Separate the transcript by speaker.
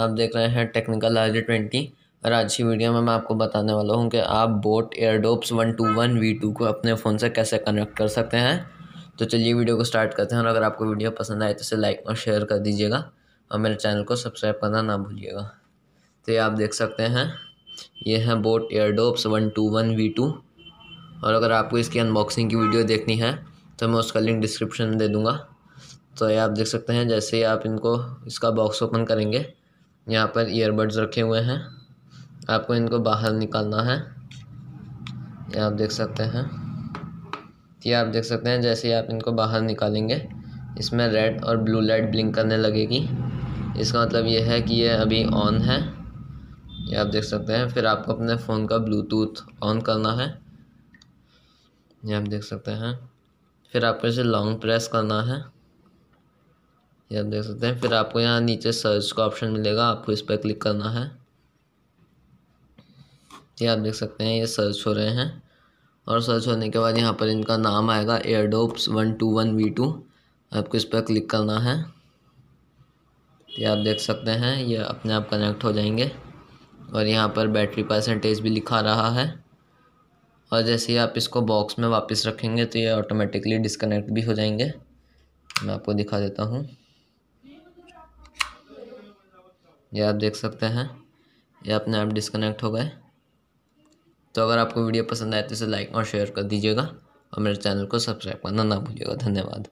Speaker 1: आप देख रहे हैं टेक्निकल आर ट्वेंटी और आज की वीडियो में मैं आपको बताने वाला हूँ कि आप boat Airdopes one two one V two को अपने फ़ोन से कैसे कनेक्ट कर सकते हैं तो चलिए वीडियो को स्टार्ट करते हैं और अगर आपको वीडियो पसंद आए तो इसे लाइक और शेयर कर दीजिएगा और मेरे चैनल को सब्सक्राइब करना ना भूलिएगा तो ये आप देख सकते हैं ये है boat Airdopes one two one V two और अगर आपको इसकी अनबॉक्सिंग की वीडियो देखनी है तो मैं उसका लिंक डिस्क्रिप्शन में दे दूँगा तो ये आप देख सकते हैं जैसे ही आप इनको इसका बॉक्स ओपन करेंगे यहाँ पर ईयरबड्स रखे हुए हैं आपको इनको बाहर निकालना है ये आप देख सकते हैं ये आप देख सकते हैं जैसे ही आप इनको बाहर निकालेंगे इसमें रेड और ब्लू लाइट ब्लिंक करने लगेगी इसका मतलब ये है कि ये अभी ऑन है ये आप देख सकते हैं फिर आपको अपने फ़ोन का ब्लूटूथ ऑन करना है ये आप देख सकते हैं फिर आपको इसे लॉन्ग प्रेस करना है ये आप देख सकते हैं फिर आपको यहाँ नीचे सर्च का ऑप्शन मिलेगा आपको इस पर क्लिक करना है ये आप देख सकते हैं ये सर्च हो रहे हैं और सर्च होने के बाद यहाँ पर इनका नाम आएगा Airdopes one two one V two आपको इस पर क्लिक करना है ये आप देख सकते हैं ये अपने आप कनेक्ट हो जाएंगे और यहाँ पर बैटरी परसेंटेज भी लिखा रहा है और जैसे ही आप इसको बॉक्स में वापस रखेंगे तो ये ऑटोमेटिकली डिसकनेक्ट भी हो जाएंगे मैं आपको दिखा देता हूँ ये आप देख सकते हैं ये अपने आप डिसकनेक्ट हो गए तो अगर आपको वीडियो पसंद आए तो इसे लाइक और शेयर कर दीजिएगा और मेरे चैनल को सब्सक्राइब करना ना भूलिएगा धन्यवाद